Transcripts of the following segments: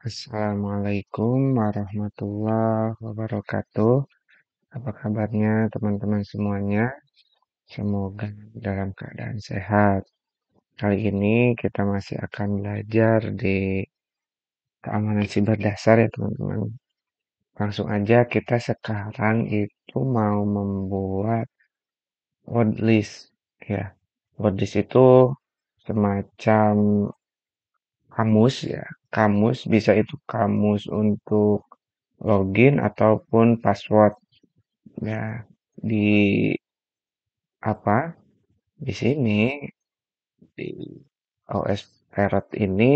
Assalamualaikum warahmatullahi wabarakatuh. Apa kabarnya teman-teman semuanya? Semoga dalam keadaan sehat. Kali ini kita masih akan belajar di keamanan siber dasar ya teman-teman. Langsung aja kita sekarang itu mau membuat word list ya. Word list itu semacam kamus ya kamus, bisa itu kamus untuk login ataupun password. Ya, di apa? Di sini di OS Parrot ini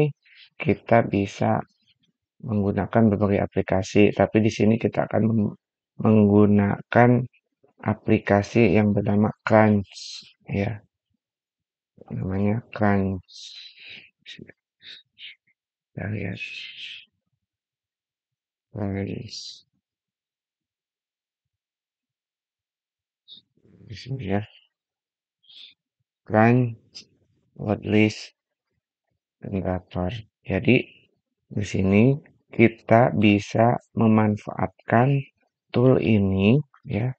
kita bisa menggunakan berbagai aplikasi, tapi di sini kita akan menggunakan aplikasi yang bernama Crunch ya namanya Crunch kita lihat. Mengeris. Di sini ya. Grind, wordlist, List, Jadi, di sini kita bisa memanfaatkan tool ini ya.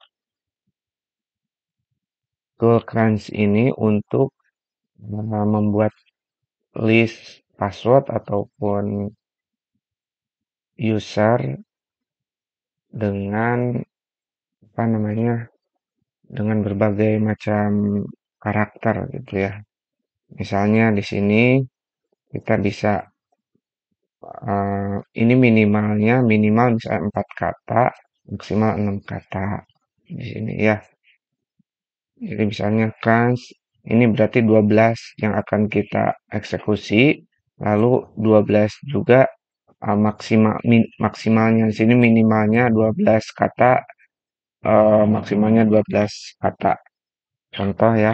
Tool crunch ini untuk uh, membuat list password ataupun user dengan apa namanya dengan berbagai macam karakter gitu ya. Misalnya di sini kita bisa uh, ini minimalnya minimal bisa empat kata, maksimal enam kata di sini ya. Jadi misalnya kan ini berarti 12 yang akan kita eksekusi lalu 12 juga uh, eh, maksimal min, maksimalnya di sini minimalnya 12 kata uh, maksimalnya 12 kata contoh ya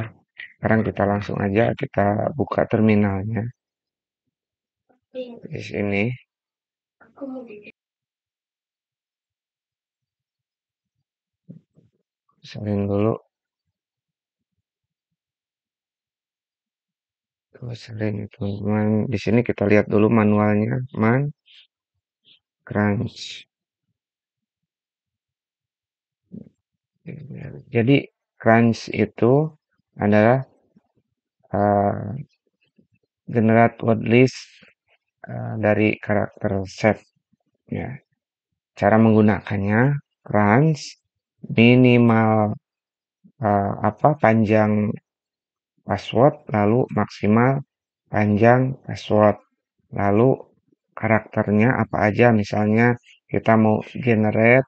sekarang kita langsung aja kita buka terminalnya di sini salin dulu Oh, teman itu. di sini kita lihat dulu manualnya, man crunch. Jadi crunch itu adalah uh, generate word list uh, dari karakter set. Ya. Cara menggunakannya crunch minimal uh, apa panjang password, lalu maksimal panjang password. Lalu karakternya apa aja, misalnya kita mau generate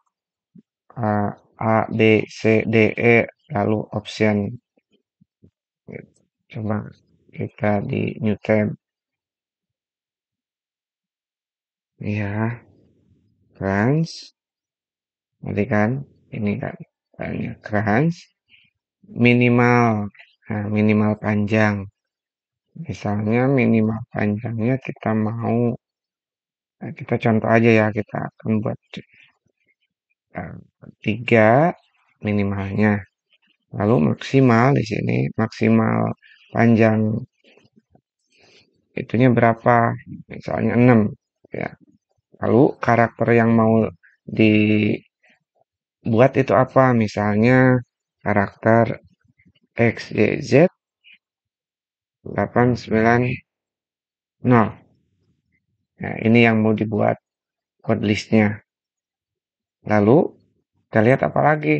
uh, A, B, C, D, E, lalu option. Coba kita di new tab. Ya, crunch. Nanti kan, ini kan, banyak crunch. Minimal, Nah, minimal panjang. Misalnya minimal panjangnya kita mau eh, kita contoh aja ya, kita akan buat eh, tiga minimalnya. Lalu maksimal di sini maksimal panjang itunya berapa? Misalnya 6 ya. Lalu karakter yang mau dibuat itu apa? Misalnya karakter X, Y, Z 8, 9, 0 nah ini yang mau dibuat code listnya lalu kita lihat apa lagi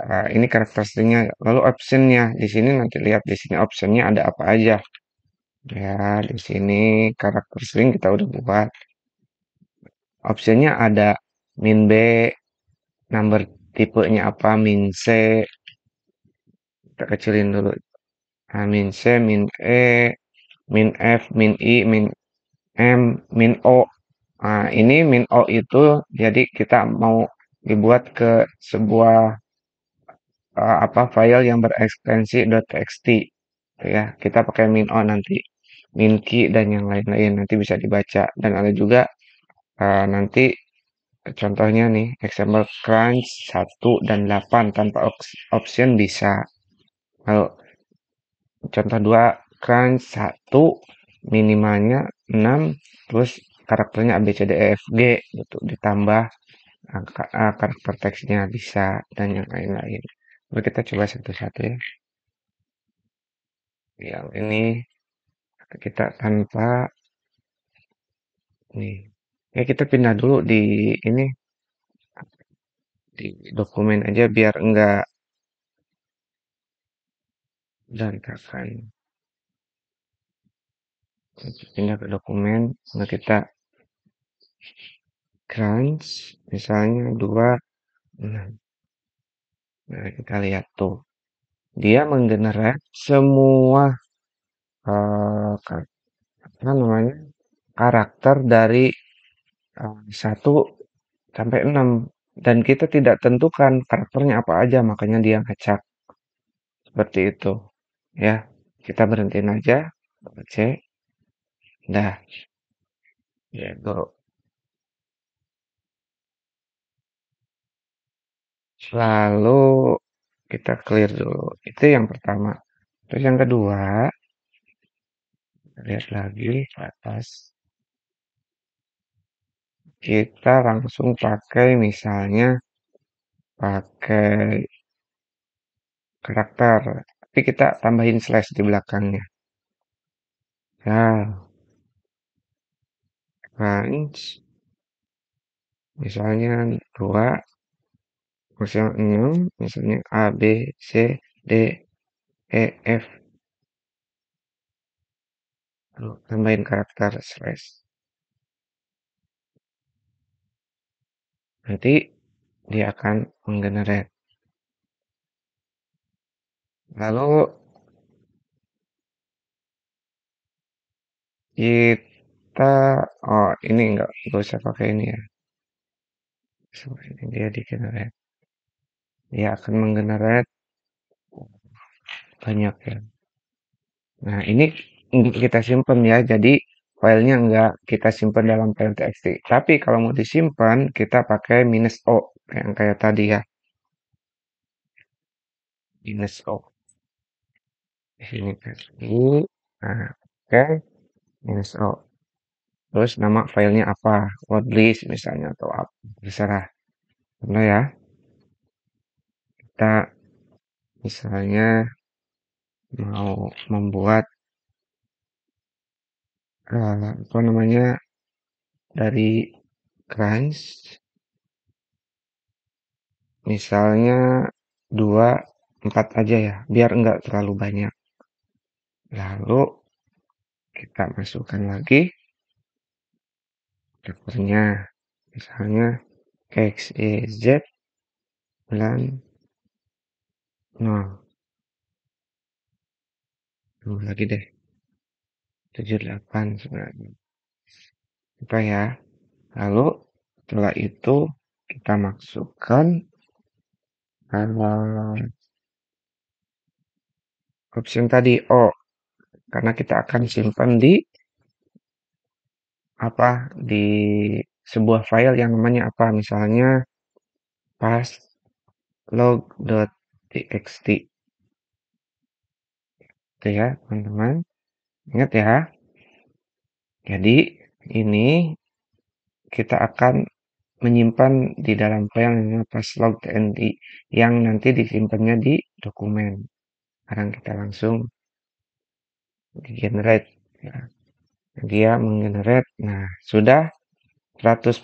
uh, ini stringnya. lalu optionnya di sini nanti lihat di sini optionnya ada apa aja ya di sini karakter string kita udah buat optionnya ada min b number tipenya apa min c kita kecilin dulu. A nah, min C, min E, min F, min I, min M, min O. Nah, ini min O itu jadi kita mau dibuat ke sebuah uh, apa file yang berekstensi .txt. Gitu ya, kita pakai min O nanti. Min Q dan yang lain-lain nanti bisa dibaca. Dan ada juga uh, nanti contohnya nih, example crunch 1 dan 8 tanpa option bisa. Kalau contoh dua kan satu minimalnya enam, terus karakternya ABCDEFG gitu ditambah angka, uh, karakter teksnya bisa dan yang lain-lain. Lalu kita coba satu-satu ya. Yang ini kita tanpa nih. Ya kita pindah dulu di ini di dokumen aja biar enggak berantakan pindah ke dokumen nah kita crunch misalnya dua nah kita lihat tuh dia menggenerate semua uh, apa namanya karakter dari uh, sampai enam dan kita tidak tentukan karakternya apa aja makanya dia ngacak seperti itu ya kita berhenti aja C dah ya go lalu kita clear dulu itu yang pertama terus yang kedua lihat lagi ke atas kita langsung pakai misalnya pakai karakter tapi kita tambahin slash di belakangnya nah range nah, misalnya dua, misalnya 6 misalnya A, B, C, D, E, F lalu tambahin karakter slash nanti dia akan menggenerate Lalu kita oh ini enggak, gue usah pakai ini ya. Seperti ini dia di generate. Dia akan menggenerate banyak ya. Nah, ini kita simpan ya. Jadi filenya enggak kita simpan dalam file txt. Tapi kalau mau disimpan, kita pakai minus o yang kayak tadi ya. Minus o. Ini kasih, nah, oke, so Terus nama filenya apa? Wordlist misalnya atau apa, terserah. Karena ya, kita misalnya mau membuat uh, apa namanya dari crunch misalnya dua empat aja ya biar enggak terlalu banyak Lalu kita masukkan lagi dapurnya. Misalnya X, Y, Z bulan 0. Tunggu lagi deh. 78 sebenarnya. Kita ya. Lalu setelah itu kita masukkan kalau option tadi O karena kita akan simpan di apa di sebuah file yang namanya apa misalnya pas log.txt itu ya teman-teman ingat ya jadi ini kita akan menyimpan di dalam file yang pas log.txt yang nanti disimpannya di dokumen sekarang kita langsung generate ya. dia menggenerate nah sudah 100%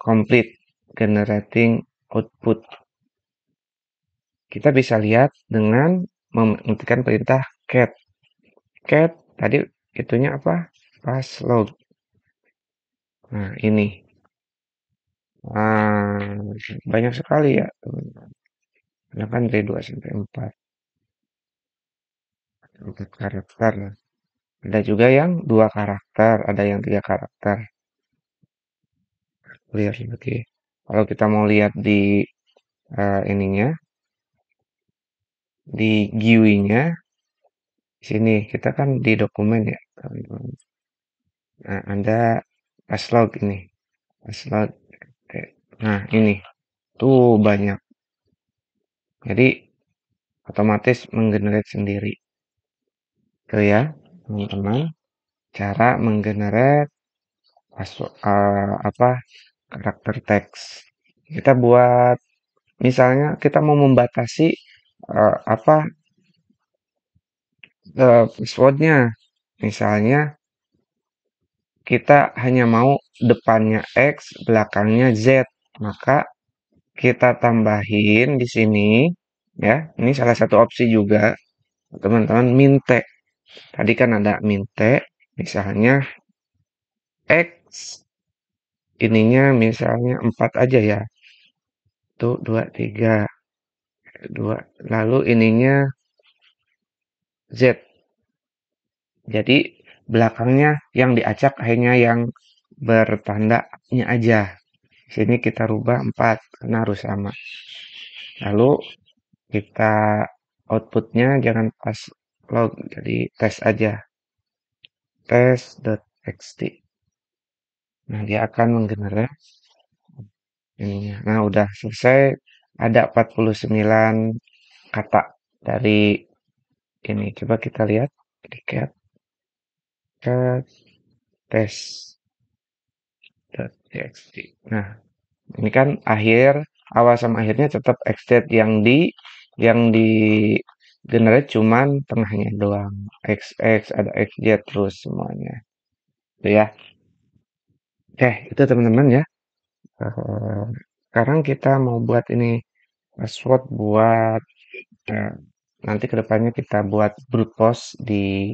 complete generating output kita bisa lihat dengan mengetikkan perintah cat cat tadi itunya apa pas load nah ini nah, banyak sekali ya teman-teman kan dari 2 sampai 4 Empat karakter. Ya. Ada juga yang dua karakter, ada yang tiga karakter. Clear, oke. Okay. Kalau kita mau lihat di uh, ininya, di GUI-nya, sini kita kan di dokumen ya, teman-teman. Nah, anda paslog ini, paslog. Nah, ini tuh banyak. Jadi otomatis menggenerate sendiri gitu ya teman-teman cara menggenerate masuk uh, eh, apa karakter teks kita buat misalnya kita mau membatasi uh, apa uh, passwordnya misalnya kita hanya mau depannya x belakangnya z maka kita tambahin di sini ya ini salah satu opsi juga teman-teman mintek Tadi kan ada min T, misalnya X ininya misalnya 4 aja ya. Itu 2, 3, 2. Lalu ininya Z. Jadi belakangnya yang diacak hanya yang bertandanya aja. Sini kita rubah 4 karena harus sama. Lalu kita outputnya jangan pas cloud jadi tes aja tes.txt nah dia akan menggenerate ininya nah udah selesai ada 49 kata dari ini coba kita lihat recap ke tes .txt nah ini kan akhir awal sama akhirnya tetap extend yang di yang di generate cuman tengahnya doang xx ada xj terus semuanya itu ya oke eh, itu teman-teman ya eh, sekarang kita mau buat ini password buat eh, nanti kedepannya kita buat brute post di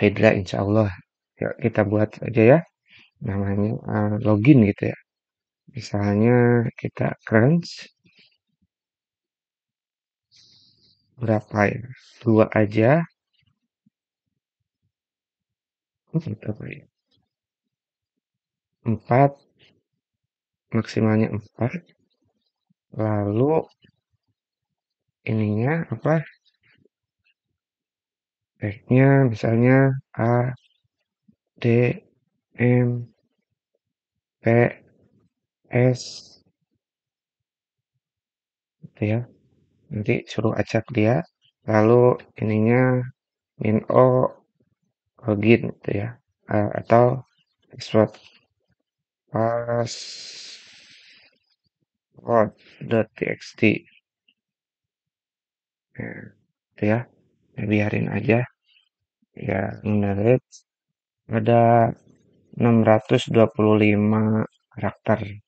Hydra insya Allah Yuk, ya, kita buat aja ya namanya login gitu ya misalnya kita crunch berapa ya? Dua aja. Oh, ya? Empat. Maksimalnya empat. Lalu ininya apa? Baiknya misalnya A, D, M, P, S. Gitu ya nanti suruh acak dia lalu ininya min o login gitu ya uh, atau password password.txt ya, gitu ya ya biarin aja ya menarik ada 625 karakter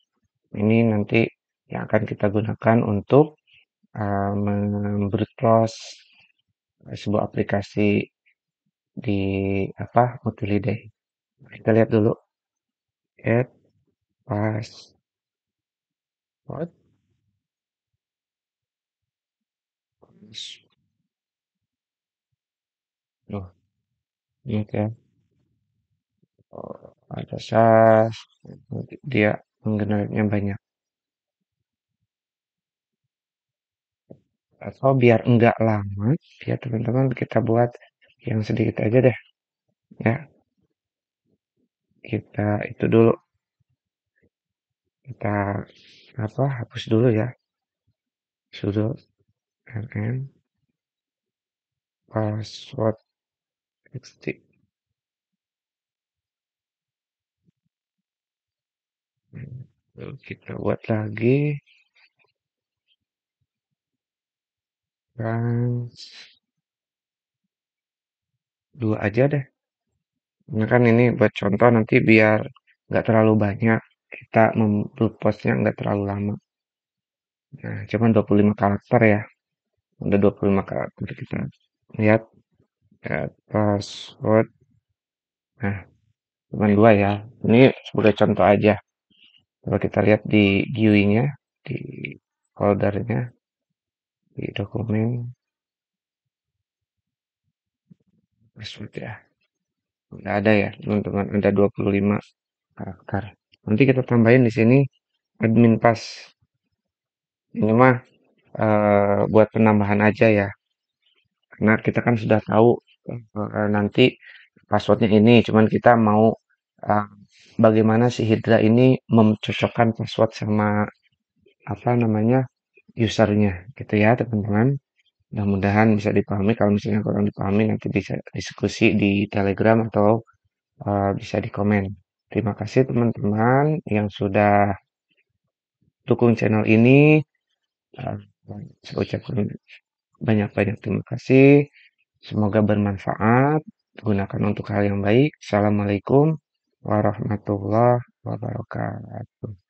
ini nanti yang akan kita gunakan untuk uh, membroadcast sebuah aplikasi di apa Mutiliday. Kita lihat dulu. Get pass. what? Loh, ini kan. Oh, ada sah, dia menggenerate banyak. atau biar enggak lama ya teman-teman kita buat yang sedikit aja deh ya kita itu dulu kita apa hapus dulu ya sudo rm password txt kita buat lagi Kan Dua aja deh. Nah kan ini buat contoh nanti biar nggak terlalu banyak, kita membuat postnya nggak terlalu lama. Nah, cuman 25 karakter ya. Udah 25 karakter kita lihat. Lihat password. Nah, cuman dua ya. Ini sebagai contoh aja. Coba kita lihat di gui nya di foldernya di dokumen tersebut ya udah ada ya teman-teman ada 25 karakter nanti kita tambahin di sini admin pas ini mah e, buat penambahan aja ya karena kita kan sudah tahu e, nanti passwordnya ini cuman kita mau e, bagaimana si Hydra ini mencocokkan password sama apa namanya usernya gitu ya teman-teman mudah-mudahan bisa dipahami kalau misalnya kurang dipahami nanti bisa diskusi di telegram atau uh, bisa di komen terima kasih teman-teman yang sudah dukung channel ini uh, saya ucapkan banyak-banyak terima kasih semoga bermanfaat gunakan untuk hal yang baik assalamualaikum warahmatullahi wabarakatuh